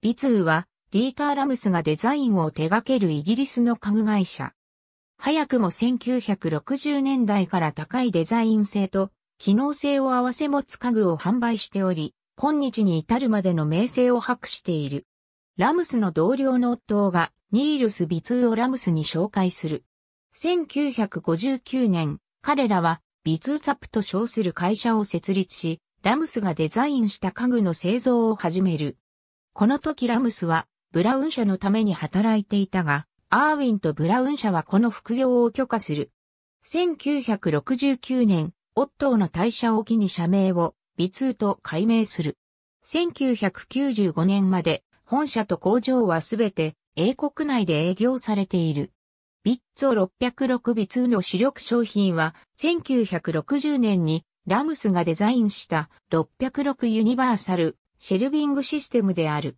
ビツーは、ディーター・ラムスがデザインを手掛けるイギリスの家具会社。早くも1960年代から高いデザイン性と機能性を併せ持つ家具を販売しており、今日に至るまでの名声を博している。ラムスの同僚の夫がニールス・ビツーをラムスに紹介する。1959年、彼らはビツーチャップと称する会社を設立し、ラムスがデザインした家具の製造を始める。この時ラムスはブラウン社のために働いていたが、アーウィンとブラウン社はこの副業を許可する。1969年、オットーの退社を機に社名をビツーと改名する。1995年まで本社と工場はすべて英国内で営業されている。ビッツォ606ビツーの主力商品は1960年にラムスがデザインした606ユニバーサルシェルビングシステムである。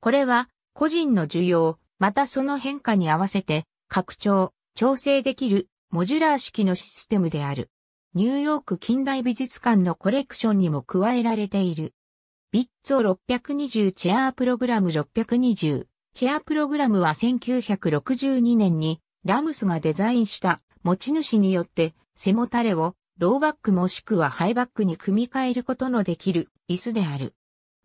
これは個人の需要、またその変化に合わせて拡張、調整できるモジュラー式のシステムである。ニューヨーク近代美術館のコレクションにも加えられている。ビッツォ620チェアープログラム620。チェアプログラムは1962年にラムスがデザインした持ち主によって背もたれをローバックもしくはハイバックに組み替えることのできる椅子である。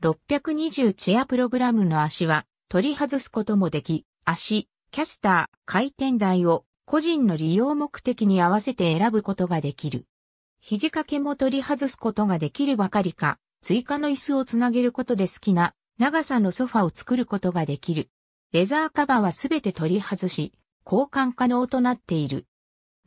620チェアプログラムの足は取り外すこともでき、足、キャスター、回転台を個人の利用目的に合わせて選ぶことができる。肘掛けも取り外すことができるばかりか、追加の椅子をつなげることで好きな長さのソファを作ることができる。レザーカバーはすべて取り外し、交換可能となっている。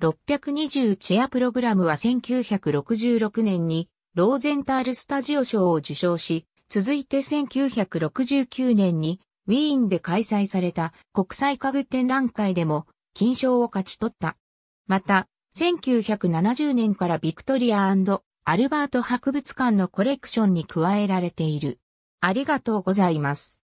620チェアプログラムは1966年にローゼンタールスタジオ賞を受賞し、続いて1969年にウィーンで開催された国際家具展覧会でも金賞を勝ち取った。また、1970年からビクトリアアルバート博物館のコレクションに加えられている。ありがとうございます。